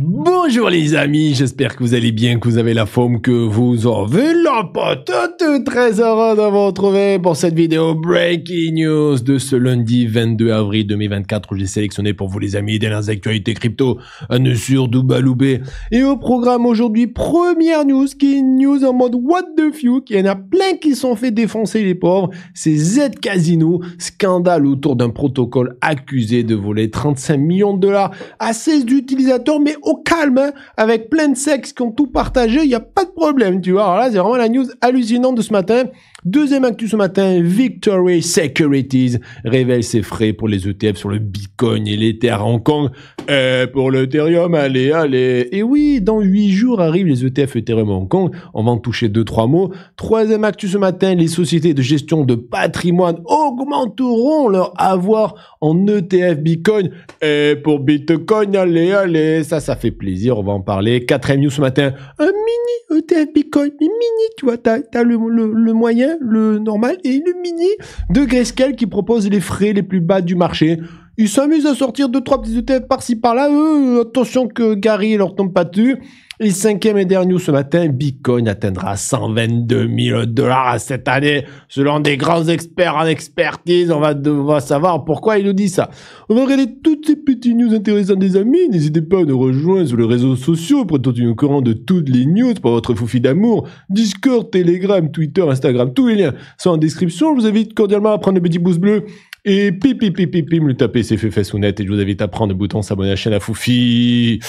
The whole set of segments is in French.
Bonjour les amis, j'espère que vous allez bien, que vous avez la forme que vous en avez, la patate, très heureux de vous retrouver pour cette vidéo Breaking News de ce lundi 22 avril 2024 où j'ai sélectionné pour vous les amis des dernières actualités crypto à sur Doubaloubé. Et au programme aujourd'hui, première news qui est une news en mode what the fuck, il y en a plein qui sont fait défoncer les pauvres, c'est Z Casino, scandale autour d'un protocole accusé de voler 35 millions de dollars à 16 utilisateurs mais au calme, avec plein de sexes qui ont tout partagé, il n'y a pas de problème, tu vois. Alors là, c'est vraiment la news hallucinante de ce matin. Deuxième actus ce matin, Victory Securities révèle ses frais pour les ETF sur le Bitcoin et l'Ether Hong Kong. Et euh, pour l'Ethereum, allez, allez. Et oui, dans huit jours arrivent les ETF Ethereum Hong Kong. On va en toucher deux, trois mots. Troisième actu ce matin, les sociétés de gestion de patrimoine augmenteront leur avoir en ETF Bitcoin. Et euh, pour Bitcoin, allez, allez. Ça, ça fait plaisir. On va en parler. Quatrième news ce matin, un mini ETF Bitcoin, mini, tu vois, t'as as le moyen le normal, et le mini de Grayscale qui propose les frais les plus bas du marché. Ils s'amusent à sortir de trois petites têtes par-ci par-là. Euh, attention que Gary leur tombe pas dessus. Et cinquième et dernier ce matin, Bitcoin atteindra 122 000 dollars cette année. Selon des grands experts en expertise, on va, devoir savoir pourquoi il nous dit ça. On va regarder toutes ces petites news intéressantes des amis. N'hésitez pas à nous rejoindre sur les réseaux sociaux pour être au courant de toutes les news pour votre foufie d'amour. Discord, Telegram, Twitter, Instagram, tous les liens sont en description. Je vous invite cordialement à prendre le petit pouce bleu et pipi pipi pipi pi, le taper, c'est fait net Et je vous invite à prendre le bouton s'abonner à la chaîne à Foufi.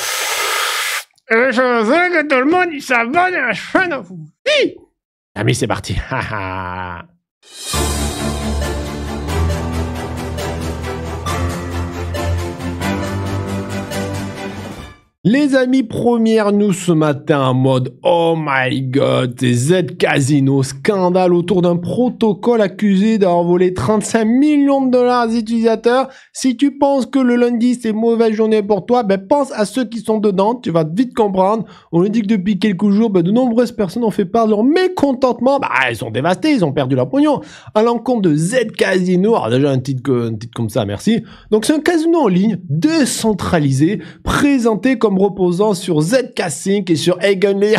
Et euh, je veux que tout le monde s'abonne à la chaîne à Foufi. Amis, ah, c'est parti. Les amis, première nous ce matin en mode Oh my god, Z Casino, scandale autour d'un protocole accusé d'avoir volé 35 millions de dollars aux utilisateurs. Si tu penses que le lundi c'est mauvaise journée pour toi, ben pense à ceux qui sont dedans, tu vas vite comprendre. On nous dit que depuis quelques jours, ben, de nombreuses personnes ont fait part de leur mécontentement. Bah, elles sont dévastées, ils ont perdu leur pognon. À l'encontre de Z Casino, alors déjà un titre, un titre comme ça, merci. Donc c'est un casino en ligne, décentralisé, présenté comme reposant sur zk sync et sur Eigenlayer.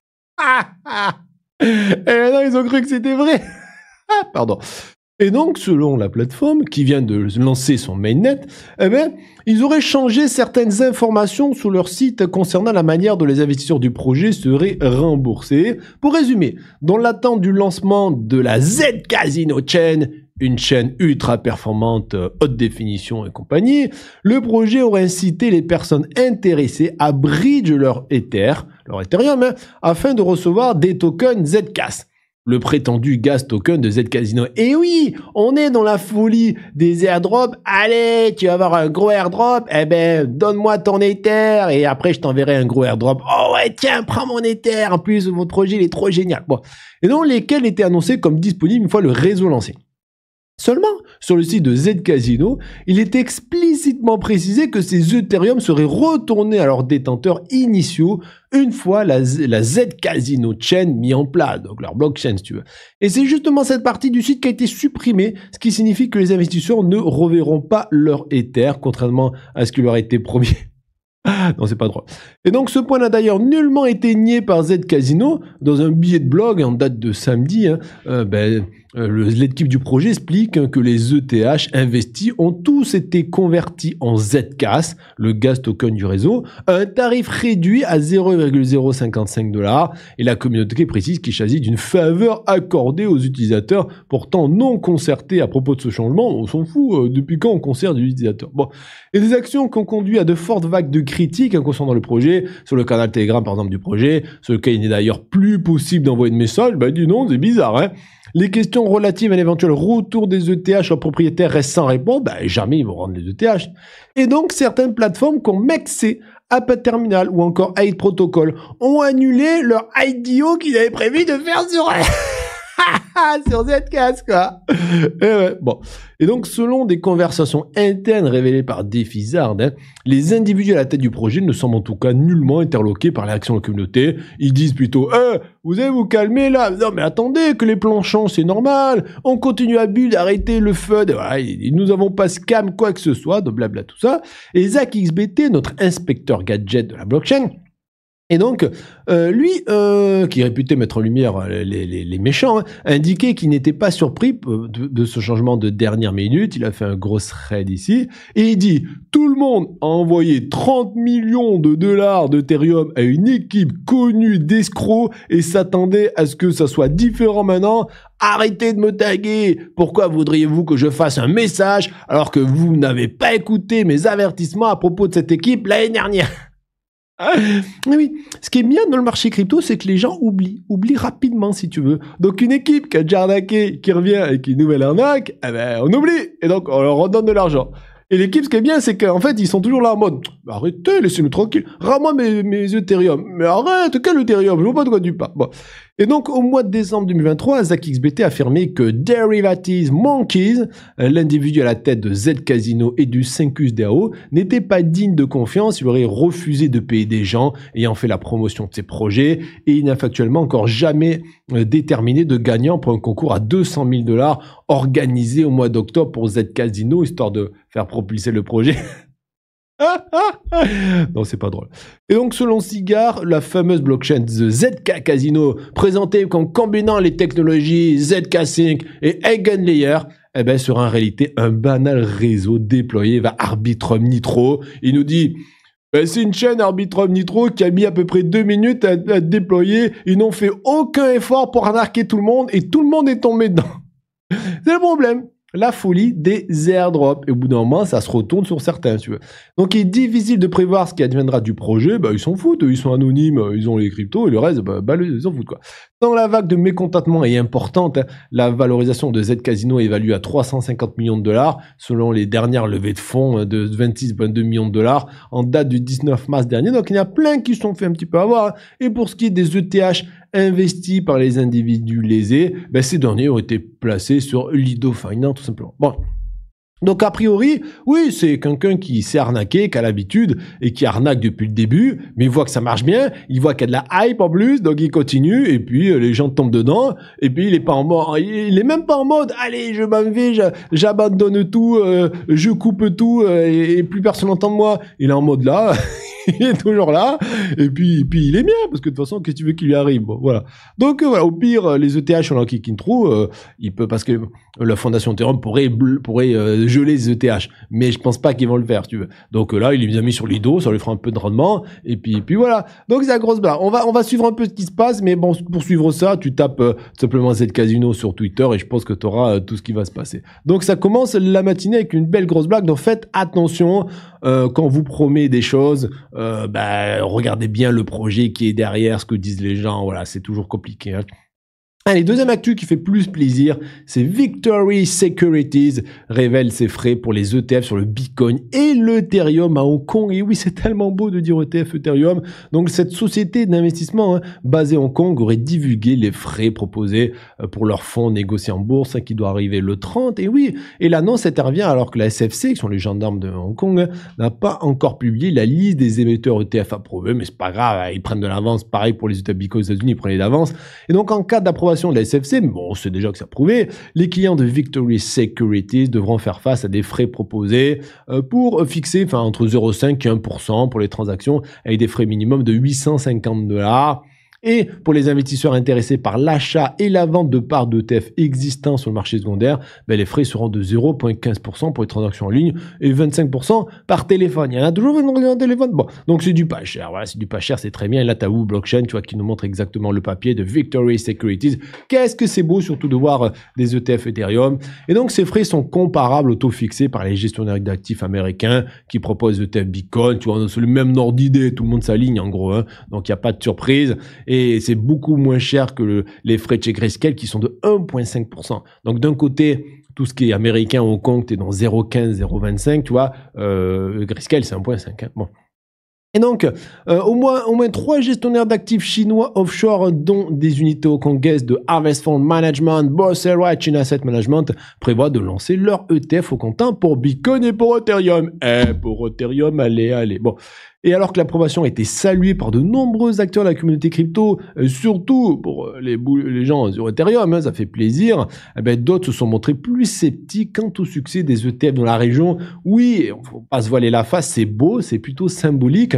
et ils ont cru que c'était vrai. Pardon. Et donc, selon la plateforme qui vient de lancer son mainnet, eh bien, ils auraient changé certaines informations sur leur site concernant la manière dont les investisseurs du projet seraient remboursés. Pour résumer, dans l'attente du lancement de la Z Casino Chain, une chaîne ultra performante, euh, haute définition et compagnie, le projet aurait incité les personnes intéressées à bridge leur Ether, leur Ethereum, hein, afin de recevoir des tokens Zcash. Le prétendu gas token de Casino. Et eh oui, on est dans la folie des airdrops. Allez, tu vas avoir un gros airdrop. Eh ben, donne-moi ton Ether et après je t'enverrai un gros airdrop. Oh ouais, tiens, prends mon Ether. En plus, mon projet, il est trop génial. Et donc, lesquels étaient annoncés comme disponibles une fois le réseau lancé. Seulement, sur le site de Z Casino, il est explicitement précisé que ces Ethereum seraient retournés à leurs détenteurs initiaux une fois la, la, Z Casino Chain mise en place, donc leur blockchain si tu veux. Et c'est justement cette partie du site qui a été supprimée, ce qui signifie que les investisseurs ne reverront pas leur Ether, contrairement à ce qui leur a été promis non, c'est pas droit. Et donc ce point n'a d'ailleurs nullement été nié par Z Casino dans un billet de blog en date de samedi. Hein. Euh, ben, euh, L'équipe du projet explique hein, que les ETH investis ont tous été convertis en ZCas, le gas token du réseau, à un tarif réduit à 0,055 dollars. Et la communauté précise qu'il s'agit d'une faveur accordée aux utilisateurs, pourtant non concertés à propos de ce changement. On s'en fout. Euh, depuis quand on concerne l'utilisateur Bon, et des actions qui ont conduit à de fortes vagues de critiques concernant le projet, sur le canal Telegram par exemple du projet, sur lequel il n'est d'ailleurs plus possible d'envoyer de message, Ben dis non, c'est bizarre. Hein. Les questions relatives à l'éventuel retour des ETH aux propriétaires restent sans réponse, bah ben, jamais ils vont rendre les ETH. Et donc certaines plateformes comme Mexé, APA Terminal ou encore Aid Protocol ont annulé leur IDO qu'ils avaient prévu de faire sur... Ah, sur cette casse, quoi. Et eh bon. Et donc, selon des conversations internes révélées par Defizard, hein, les individus à la tête du projet ne semblent en tout cas nullement interloqués par l'action de la communauté. Ils disent plutôt, eh, vous allez vous calmer là. Non, mais attendez, que les planchons, c'est normal. On continue à build, arrêtez le FUD !»« nous avons pas scam quoi que ce soit, de blabla tout ça. Et Zach XBT, notre inspecteur gadget de la blockchain, et donc, euh, lui, euh, qui réputait mettre en lumière euh, les, méchants, hein, indiquait qu'il n'était pas surpris de, ce changement de dernière minute. Il a fait un gros raid ici. Et il dit, tout le monde a envoyé 30 millions de dollars d'Ethereum à une équipe connue d'escrocs et s'attendait à ce que ça soit différent maintenant. Arrêtez de me taguer. Pourquoi voudriez-vous que je fasse un message alors que vous n'avez pas écouté mes avertissements à propos de cette équipe l'année dernière? oui, ce qui est bien dans le marché crypto, c'est que les gens oublient, oublient rapidement si tu veux. Donc une équipe qui a déjà arnaqué, qui revient avec une nouvelle arnaque, eh ben, on oublie et donc on leur redonne de l'argent. Et l'équipe, ce qui est bien, c'est qu'en fait, ils sont toujours là en mode arrêtez, laissez-nous tranquille, rends-moi mes, mes Ethereum. Mais arrête, quel Ethereum Je vois pas de quoi tu parles. Et donc, au mois de décembre 2023, Zach XBT a affirmé que Derivatives Monkeys, euh, l'individu à la tête de Z Casino et du 5 DAO, n'était pas digne de confiance. Il aurait refusé de payer des gens ayant fait la promotion de ses projets et il n'a factuellement encore jamais euh, déterminé de gagnant pour un concours à 200 000 dollars organisé au mois d'octobre pour Z Casino, histoire de faire propulser le projet. non, c'est pas drôle. Et donc, selon Cigar, la fameuse blockchain The ZK Casino, présentée en combinant les technologies zk sync et Eigenlayer, eh ben, sera en réalité un banal réseau déployé va Arbitrum Nitro. Il nous dit ben, c'est une chaîne Arbitrum Nitro qui a mis à peu près deux minutes à, à déployer. Ils n'ont fait aucun effort pour arnaquer tout le monde et tout le monde est tombé dedans. c'est le problème la folie des airdrops. Et au bout d'un moment, ça se retourne sur certains, tu veux. Donc, il est difficile de prévoir ce qui adviendra du projet. Bah, ils s'en foutent, ils sont anonymes, ils ont les cryptos, et le reste, bah, bah ils s'en foutent, quoi. Dans la vague de mécontentement et importante, la valorisation de Z Casino est évaluée à 350 millions de dollars, selon les dernières levées de fonds de 26,2 millions de dollars en date du 19 mars dernier. Donc il y en a plein qui sont fait un petit peu avoir. Hein. Et pour ce qui est des ETH investis par les individus lésés, ben, ces derniers ont été placés sur Lido Finance tout simplement. Bon, donc a priori, oui, c'est quelqu'un qui s'est arnaqué, qui a l'habitude et qui arnaque depuis le début, mais il voit que ça marche bien, il voit qu'il y a de la hype en plus, donc il continue et puis euh, les gens tombent dedans et puis il est pas en mode, il est même pas en mode, allez, je m'en vais, j'abandonne tout, euh, je coupe tout euh, et, et, plus personne n'entend moi. Il est en mode là. il est toujours là. Et puis, puis il est bien, parce que de toute façon, qu'est-ce que tu veux qu'il lui arrive bon, Voilà. Donc euh, voilà, au pire, euh, les ETH sur la kicking euh, il peut parce que euh, la fondation Ethereum pourrait pourrait geler les ETH, mais je pense pas qu'ils vont le faire, tu veux. Donc là, il les a mis sur l'ido, ça lui fera un peu de rendement. Et puis, et puis voilà. Donc c'est la grosse blague. On va on va suivre un peu ce qui se passe, mais bon, pour suivre ça, tu tapes simplement cette casino sur Twitter et je pense que tu auras tout ce qui va se passer. Donc ça commence la matinée avec une belle grosse blague. Donc faites attention quand vous promet des choses. Euh, bah, regardez bien le projet qui est derrière, ce que disent les gens. Voilà, c'est toujours compliqué. Hein. Allez, deuxième actu qui fait plus plaisir, c'est Victory Securities révèle ses frais pour les ETF sur le Bitcoin et l'Ethereum à Hong Kong. Et oui, c'est tellement beau de dire ETF Ethereum. Donc cette société d'investissement hein, basée à Hong Kong aurait divulgué les frais proposés euh, pour leurs fonds négociés en bourse hein, qui doit arriver le 30. Et oui, et l'annonce intervient alors que la SFC, qui sont les gendarmes de Hong Kong, hein, n'a pas encore publié la liste des émetteurs ETF approuvés. Mais c'est pas grave, ils prennent de l'avance. Pareil pour les ETF Bitcoin aux États-Unis, ils prennent de l'avance. Et donc en cas d'approbation de la SFC, bon, c'est déjà que ça prouvé, les clients de Victory Securities devront faire face à des frais proposés euh, pour euh, fixer enfin, entre 0,5 et 1% pour les transactions avec des frais minimums de 850 dollars. Et pour les investisseurs intéressés par l'achat et la vente de parts d'ETF existants sur le marché secondaire, ben, les frais seront de 0,15% pour les transactions en ligne et 25% par téléphone. Il y en a toujours un téléphone. donc c'est du pas cher. Voilà, c'est du pas cher, c'est très bien. Et là, t'as as Blockchain, tu vois, qui nous montre exactement le papier de Victory Securities. Qu'est-ce que c'est beau, surtout de voir euh, des ETF Ethereum. Et donc, ces frais sont comparables au taux fixé par les gestionnaires d'actifs américains qui proposent ETF Bitcoin. Tu vois, on le même nord d'idée. Tout le monde s'aligne, en gros. Hein. Donc, il n'y a pas de surprise et c'est beaucoup moins cher que les frais de chez Grayscale qui sont de 1,5%. Donc d'un côté, tout ce qui est américain au compte est dans 0,15, 0,25, tu vois, euh, Grayscale c'est 1,5. Hein, bon. Et donc, euh, au, moins, au moins trois gestionnaires d'actifs chinois offshore, dont des unités hongkongaises de Harvest Fund Management, Boss et China Asset Management, prévoient de lancer leur ETF au comptant pour Bitcoin et pour Ethereum. Eh, pour Ethereum, allez, allez. Bon, et alors que l'approbation a été saluée par de nombreux acteurs de la communauté crypto, euh, surtout pour euh, les, les gens sur Ethereum, hein, ça fait plaisir, eh ben, d'autres se sont montrés plus sceptiques quant au succès des ETF dans la région. Oui, on ne faut pas se voiler la face, c'est beau, c'est plutôt symbolique,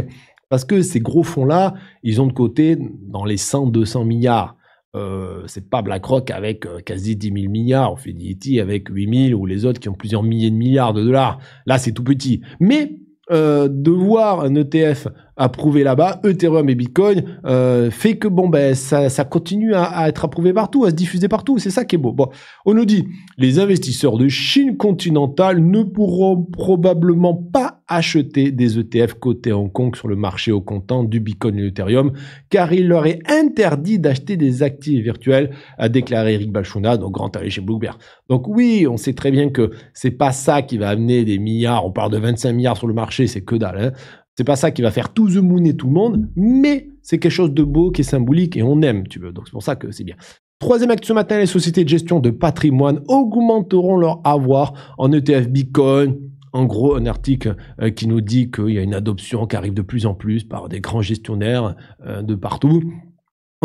parce que ces gros fonds-là, ils ont de côté dans les 100-200 milliards. Euh, c'est pas BlackRock avec euh, quasi 10 000 milliards, ou Fidelity avec 8 000, ou les autres qui ont plusieurs milliers de milliards de dollars. Là, c'est tout petit. Mais euh, de voir un ETF approuvé là-bas, Ethereum et Bitcoin, euh, fait que bon ben ça, continue à, être approuvé partout, à se diffuser partout. C'est ça qui est beau. Bon, on nous dit les investisseurs de Chine continentale ne pourront probablement pas acheter des ETF cotés Hong Kong sur le marché au comptant du Bitcoin et l'Ethereum, car il leur est interdit d'acheter des actifs virtuels, a déclaré Eric Balshuna, donc grand allé chez Bloomberg. Donc oui, on sait très bien que c'est pas ça qui va amener des milliards. On parle de 25 milliards sur le marché, c'est que dalle. Hein. C'est pas ça qui va faire tout the moon et tout le monde, mais c'est quelque chose de beau, qui est symbolique et on aime, tu veux. Donc c'est pour ça que c'est bien. Troisième acte ce matin, les sociétés de gestion de patrimoine augmenteront leur avoir en ETF Bitcoin. En gros, un article euh, qui nous dit qu'il y a une adoption qui arrive de plus en plus par des grands gestionnaires euh, de partout.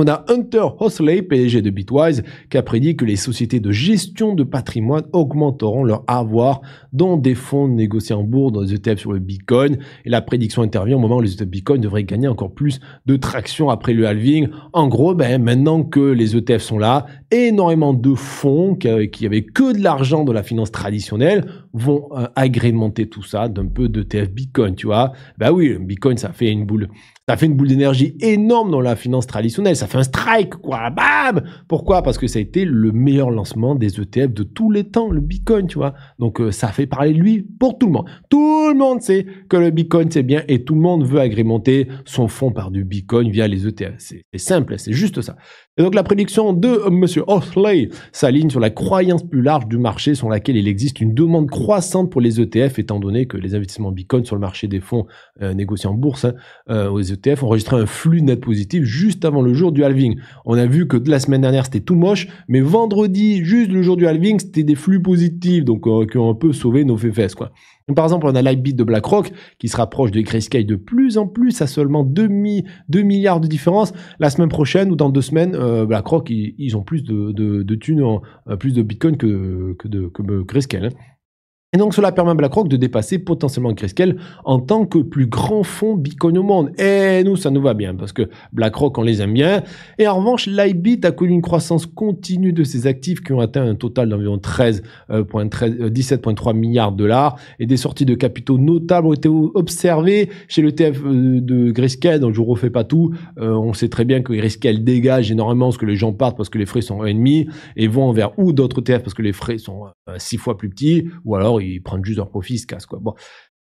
On a Hunter Hosley, PDG de Bitwise, qui a prédit que les sociétés de gestion de patrimoine augmenteront leur avoir dans des fonds négociés en bourse, dans des ETF sur le Bitcoin. Et la prédiction intervient au moment où les ETF Bitcoin devraient gagner encore plus de traction après le halving. En gros, ben, maintenant que les ETF sont là, énormément de fonds qui n'avaient que de l'argent de la finance traditionnelle vont euh, agrémenter tout ça d'un peu d'ETF Bitcoin, tu vois. Bah ben oui, Bitcoin, ça fait une boule ça fait une boule d'énergie énorme dans la finance traditionnelle. Ça fait un strike, quoi. Bam Pourquoi Parce que ça a été le meilleur lancement des ETF de tous les temps, le Bitcoin, tu vois. Donc euh, ça fait parler de lui pour tout le monde. Tout le monde sait que le Bitcoin, c'est bien et tout le monde veut agrémenter son fonds par du Bitcoin via les ETF. C'est simple, c'est juste ça. Et donc la prédiction de M. Osley s'aligne sur la croyance plus large du marché sur laquelle il existe une demande croissante pour les ETF, étant donné que les investissements Bitcoin sur le marché des fonds euh, négociés en bourse hein, euh, aux ETF ont enregistré un flux net positif juste avant le jour du halving. On a vu que la semaine dernière c'était tout moche, mais vendredi, juste le jour du halving, c'était des flux positifs, donc euh, qui ont un peu sauvé nos fesses quoi par exemple, on a Lightbit de BlackRock qui se rapproche de Grayscale de plus en plus à seulement 2, 2 milliards de différence. La semaine prochaine ou dans deux semaines, euh, BlackRock, ils, ont plus de, de, euh, plus de Bitcoin que, de, euh, Grayscale. Hein. Et donc cela permet à BlackRock de dépasser potentiellement Grayscale en tant que plus grand fonds Bitcoin au monde. Et nous, ça nous va bien parce que BlackRock, on les aime bien. Et en revanche, Lightbit a connu une croissance continue de ses actifs qui ont atteint un total d'environ 13, 17,3 euh, euh, milliards de dollars et des sorties de capitaux notables ont été observées chez le TF euh, de Grayscale. Donc je vous refais pas tout. on sait très bien que Grayscale dégage énormément ce que les gens partent parce que les frais sont 1,5 et vont vers ou d'autres TF parce que les frais sont 6 fois plus petits ou alors ils prennent juste leur profit, ils se cassent, quoi. Bon,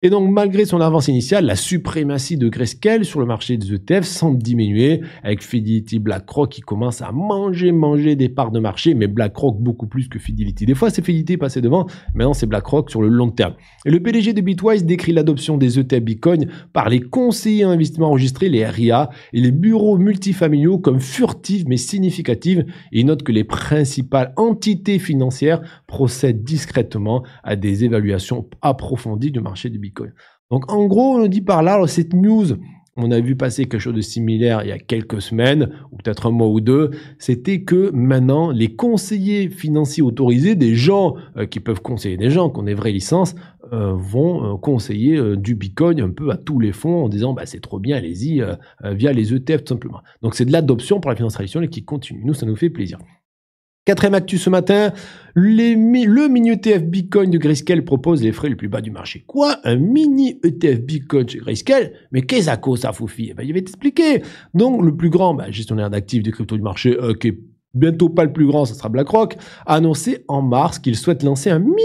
et donc, malgré son avance initiale, la suprématie de Grayscale sur le marché des ETF semble diminuer, avec Fidelity BlackRock qui commence à manger, manger des parts de marché, mais BlackRock beaucoup plus que Fidelity. Des fois, c'est Fidelity passé devant, maintenant c'est BlackRock sur le long terme. Et le PDG de Bitwise décrit l'adoption des ETF Bitcoin par les conseillers en investissement enregistrés, les RIA, et les bureaux multifamiliaux comme furtives mais significatives. Et il note que les principales entités financières procèdent discrètement à des évaluations approfondies du marché du Bitcoin. Donc en gros, on dit par là, cette news, on a vu passer quelque chose de similaire il y a quelques semaines, ou peut-être un mois ou deux, c'était que maintenant, les conseillers financiers autorisés, des gens euh, qui peuvent conseiller des gens, qui ont des vraies licences, euh, vont euh, conseiller du Bitcoin un peu à tous les fonds en disant bah, c'est trop bien, allez-y, via les ETF tout simplement. Donc c'est de l'adoption pour la finance traditionnelle qui continue. Nous, ça nous fait plaisir. Quatrième actu ce matin, le mini ETF Bitcoin de Grayscale propose les frais les plus bas du marché. Quoi Un mini ETF Bitcoin chez Grayscale Mais qu'est-ce à ça, Foufi eh ben, Je vais t'expliquer. Donc, le plus grand ben, gestionnaire d'actifs du crypto du marché, euh, qui est bientôt pas le plus grand, ça sera BlackRock, a annoncé en mars qu'il souhaite lancer un mini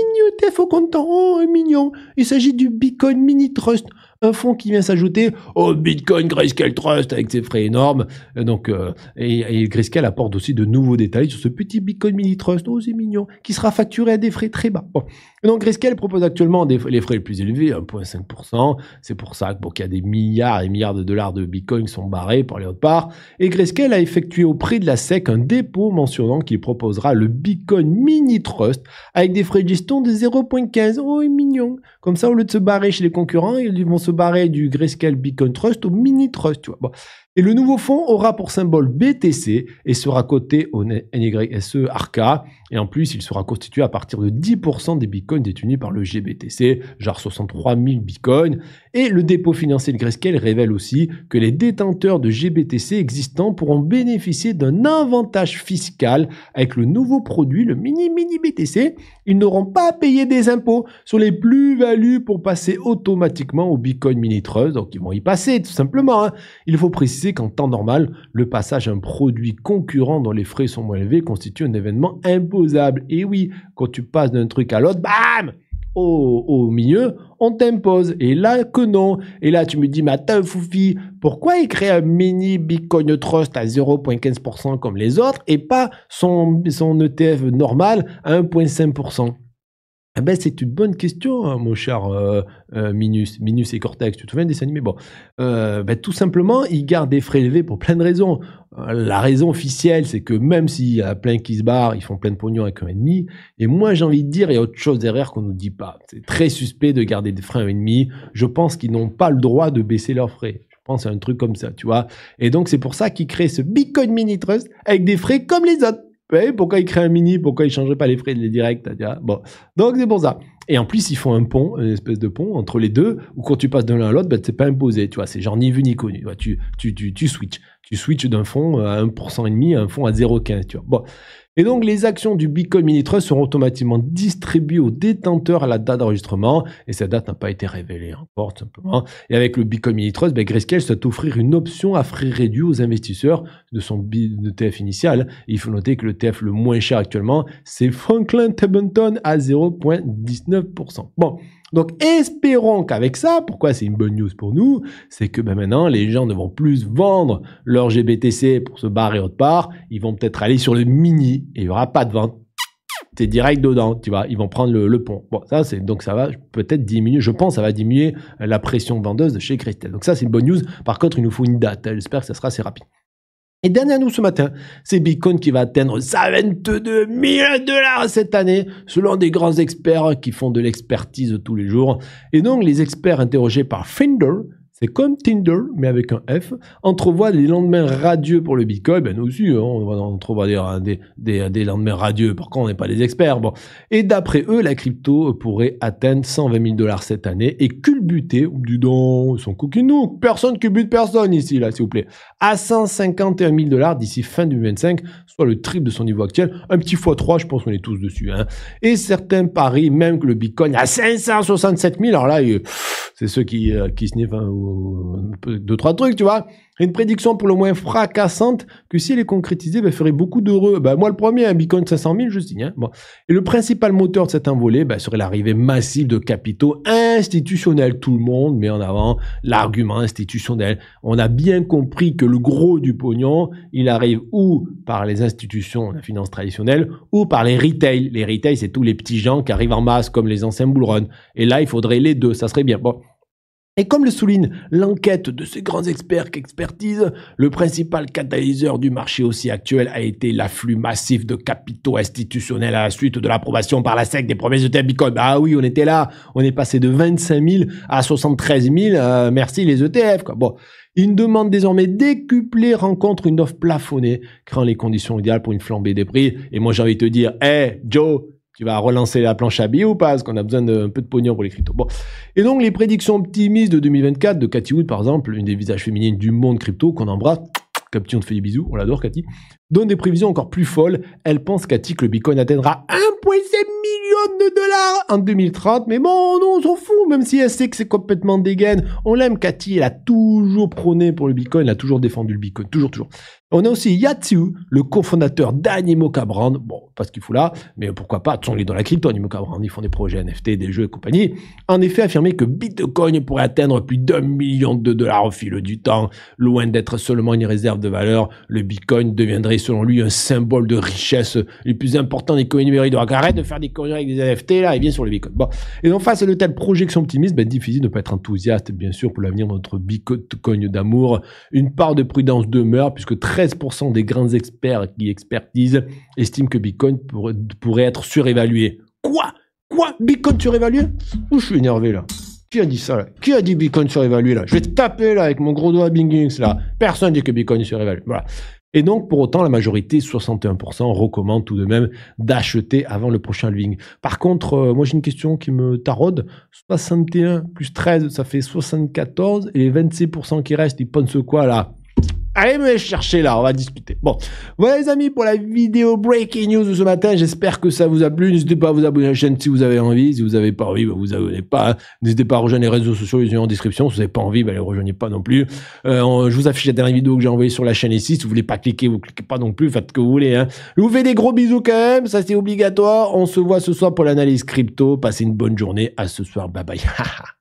ETF au compte. Oh, mignon Il s'agit du Bitcoin Mini Trust un fonds qui vient s'ajouter au Bitcoin Grayscale Trust avec ses frais énormes. Euh, donc, euh, et, Grayscale apporte aussi de nouveaux détails sur ce petit Bitcoin Mini Trust, oh c'est mignon, qui sera facturé à des frais très bas. Donc Grayscale propose actuellement les frais les plus élevés, 1,5%. C'est pour ça qu'il y a des milliards et milliards de dollars de Bitcoin qui sont barrés par les autres parts. Et Grayscale a effectué au prix de la SEC un dépôt mentionnant qu'il proposera le Bitcoin Mini Trust avec des frais de gestion de 0,15. Oh, mignon. Comme ça, au lieu de se barrer chez les concurrents, ils vont se barrer du Grayscale Bitcoin Trust au Mini Trust. Tu vois. Et le nouveau fonds aura pour symbole BTC et sera coté au NYSE ARCA. Et en plus, il sera constitué à partir de 10% des bitcoins détenus par le GBTC, genre 63 000 bitcoins. Et le dépôt financier de Grayscale révèle aussi que les détenteurs de GBTC existants pourront bénéficier d'un avantage fiscal avec le nouveau produit, le mini mini BTC. Ils n'auront pas à payer des impôts sur les plus-values pour passer automatiquement au Bitcoin Mini Trust. Donc ils vont y passer tout simplement. Hein. Il faut préciser qu'en temps normal, le passage à un produit concurrent dont les frais sont moins élevés constitue un événement imposable. Et oui, quand tu passes d'un truc à l'autre, bam au, milieu, on t'impose. Et là, que non. Et là, tu me dis, mais attends, Foufi, pourquoi il crée un mini Bitcoin Trust à 0,15% comme les autres et pas son, son ETF normal à 1,5% ah ben, c'est une bonne question, hein, mon cher euh, euh, Minus, Minus et Cortex. Tu te souviens des animés Bon, euh, ben, tout simplement, ils gardent des frais élevés pour plein de raisons. la raison officielle, c'est que même s'il y a plein qui se barrent, ils font plein de pognon avec un ennemi. Et moi, j'ai envie de dire, il y a autre chose derrière qu'on ne nous dit pas. C'est très suspect de garder des frais à un ennemi. Je pense qu'ils n'ont pas le droit de baisser leurs frais. Je pense à un truc comme ça, tu vois. Et donc, c'est pour ça qu'ils créent ce Bitcoin Mini Trust avec des frais comme les autres pourquoi il crée un mini Pourquoi ils changerait pas les frais de les directs Bon, donc c'est pour ça. Et en plus, ils font un pont, une espèce de pont entre les deux, où quand tu passes de l'un à l'autre, ben, c'est pas imposé, tu vois. C'est genre ni vu ni connu. Tu, tu, tu, switches. Tu switches d'un fonds à 1,5% à un fonds à 0,15, tu vois. Bon, et donc, les actions du Bitcoin Mini Trust seront automatiquement distribuées aux détenteurs à la date d'enregistrement. Et cette date n'a pas été révélée encore, simplement. Et avec le Bitcoin Minitrust, Trust, ben, Grayscale souhaite offrir une option à frais réduits aux investisseurs de son de TF initial. il faut noter que le TF le moins cher actuellement, c'est Franklin Tabenton à 0,19%. Bon. Donc espérons qu'avec ça, pourquoi c'est une bonne news pour nous, c'est que ben, maintenant les gens ne vont plus vendre leur GBTC pour se barrer autre part, ils vont peut-être aller sur le mini et il n'y aura pas de vente. C'est direct dedans, tu vois, ils vont prendre le, pont. Bon, ça c'est donc ça va peut-être diminuer, je pense ça va diminuer la pression vendeuse de chez Christelle. Donc ça c'est une bonne news. Par contre, il nous faut une date, j'espère que ça sera assez rapide. Et à nous ce matin, c'est Bitcoin qui va atteindre 122 000 dollars cette année, selon des grands experts qui font de l'expertise tous les jours. Et donc, les experts interrogés par Finder c'est comme Tinder, mais avec un F. Entrevoit des lendemains radieux pour le Bitcoin. Ben nous aussi, hein, on va des, des, des, lendemains radieux. Par contre, on n'est pas des experts. Et d'après eux, la crypto pourrait atteindre 120 000 dollars cette année et culbuter, ou du son ils sont personne culbute personne ici, là, s'il vous plaît, à 151 000 dollars d'ici fin 2025, soit le triple de son niveau actuel. Un petit fois 3, je pense qu'on est tous dessus. Hein. Et certains parient même que le Bitcoin à 567 000. Alors là, il c'est ceux qui, euh, qui sniffent hein, deux, trois trucs, tu vois. Une prédiction pour le moins fracassante que si elle est concrétisée, ben, elle ferait beaucoup d'heureux. Ben, moi, le premier, un Bitcoin de 500 000, je signe. Hein. bon. Et le principal moteur de cet envolée ben, serait l'arrivée massive de capitaux institutionnels. Tout le monde met en avant l'argument institutionnel. On a bien compris que le gros du pognon, il arrive ou par les institutions, la finance traditionnelle, ou par les retail. Les retail, c'est tous les petits gens qui arrivent en masse, comme les anciens bullruns. Et là, il faudrait les deux. Ça serait bien. Bon. Et comme le souligne l'enquête de ces grands experts qu'expertise, le principal catalyseur du marché aussi actuel a été l'afflux massif de capitaux institutionnels à la suite de l'approbation par la SEC des premiers de Bitcoin. Ah oui, on était là, on est passé de 25 000 à 73 000, euh, merci les ETF. Quoi. Bon, une demande désormais décuplée rencontre une offre plafonnée, créant les conditions idéales pour une flambée des prix. Et moi j'ai envie de te dire, hé Joe, tu vas relancer la planche à billets ou pas Parce qu'on a besoin d'un peu de pognon pour les cryptos. Bon. Et donc, les prédictions optimistes de 2024 de Cathy Wood, par exemple, une des visages féminines du monde crypto qu'on embrasse. Cathy, on te fait des bisous, on l'adore, Cathy. Donne des prévisions encore plus folles. Elle pense, Cathy, que le Bitcoin atteindra 1,7 de dollars en 2030. Mais bon, on s'en fout, même si elle sait que c'est complètement dégaine. On l'aime, Cathy, elle a toujours prôné pour le Bitcoin, elle a toujours défendu le Bitcoin, toujours, toujours. On a aussi Yatsu, le cofondateur d'Animoca Cabrand. Bon, parce qu'il fout là, mais pourquoi pas, sont les dans la crypto, Animo Cabrand. Ils font des projets NFT, des jeux et compagnie. En effet, affirmer que Bitcoin pourrait atteindre plus d'un million de dollars au fil du temps, loin d'être seulement une réserve de valeur, le Bitcoin deviendrait selon lui un symbole de richesse les plus importants des numériques, donc arrête de faire des avec des NFT, là, et bien sur les Bitcoin. Bon. Et donc, face à de telles projections optimistes, ben, difficile de ne pas être enthousiaste, bien sûr, pour l'avenir de notre bitcoin d'amour. Une part de prudence demeure, puisque 13% des grands experts qui expertisent estiment que bitcoin pourrait être surévalué. Quoi Quoi Bitcoin surévalué Où oh, je suis énervé, là qui a dit ça là Qui a dit Bitcoin surévalué là Je vais taper là avec mon gros doigt Bingings là. Personne dit que Bitcoin surévalué. Voilà. Et donc, pour autant, la majorité, 61%, recommande tout de même d'acheter avant le prochain living. Par contre, euh, moi j'ai une question qui me taraude. 61 plus 13, ça fait 74. Et les 26% qui restent, ils pensent quoi là Allez me chercher là, on va discuter. Bon, voilà les amis pour la vidéo Breaking News de ce matin. J'espère que ça vous a plu. N'hésitez pas à vous abonner à la chaîne si vous avez envie. Si vous n'avez pas envie, bah, vous abonnez pas. N'hésitez pas à rejoindre les réseaux sociaux, ils sont en description. Si vous n'avez pas envie, ben les rejoignez pas non plus. Euh, je vous affiche la dernière vidéo que j'ai envoyée sur la chaîne ici. Si vous voulez pas cliquer, vous cliquez pas non plus. Faites ce que vous voulez. Hein. Je vous fais des gros bisous quand même. Ça c'est obligatoire. On se voit ce soir pour l'analyse crypto. Passez une bonne journée. À ce soir. Bye bye.